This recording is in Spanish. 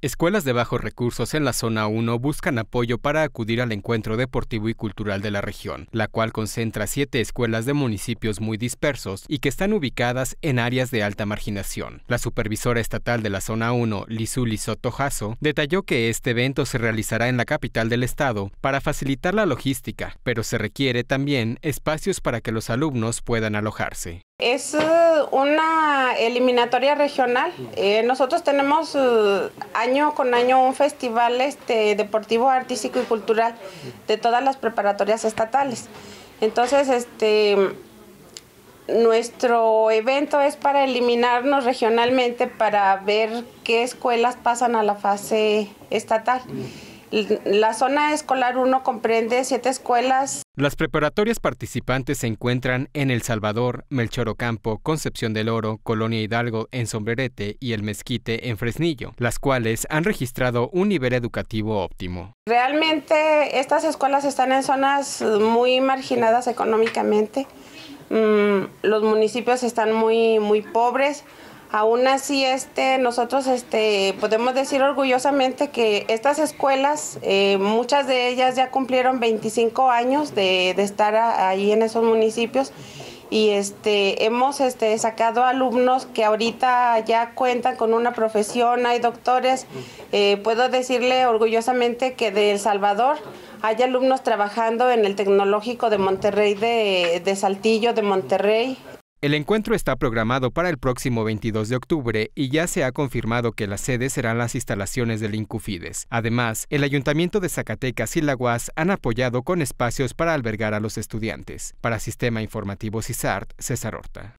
Escuelas de bajos recursos en la zona 1 buscan apoyo para acudir al encuentro deportivo y cultural de la región, la cual concentra siete escuelas de municipios muy dispersos y que están ubicadas en áreas de alta marginación. La supervisora estatal de la zona 1, Lizuli Sotojaso, detalló que este evento se realizará en la capital del estado para facilitar la logística, pero se requiere también espacios para que los alumnos puedan alojarse una eliminatoria regional. Eh, nosotros tenemos eh, año con año un festival este, deportivo, artístico y cultural de todas las preparatorias estatales. Entonces, este, nuestro evento es para eliminarnos regionalmente para ver qué escuelas pasan a la fase estatal. La zona escolar 1 comprende siete escuelas. Las preparatorias participantes se encuentran en El Salvador, Melchor Ocampo, Concepción del Oro, Colonia Hidalgo en Sombrerete y El Mezquite en Fresnillo, las cuales han registrado un nivel educativo óptimo. Realmente estas escuelas están en zonas muy marginadas económicamente. Mm, los municipios están muy, muy pobres. Aún así, este, nosotros este, podemos decir orgullosamente que estas escuelas, eh, muchas de ellas ya cumplieron 25 años de, estar ahí en esos municipios y este, hemos sacado alumnos que ahorita ya cuentan con una profesión, hay doctores. Eh, puedo decirle orgullosamente que de El Salvador hay alumnos trabajando en el Tecnológico de Monterrey, de Saltillo, de Monterrey, el encuentro está programado para el próximo 22 de octubre y ya se ha confirmado que las sedes serán las instalaciones del Incufides. Además, el Ayuntamiento de Zacatecas y la UAS han apoyado con espacios para albergar a los estudiantes. Para Sistema Informativo CISART, César Horta.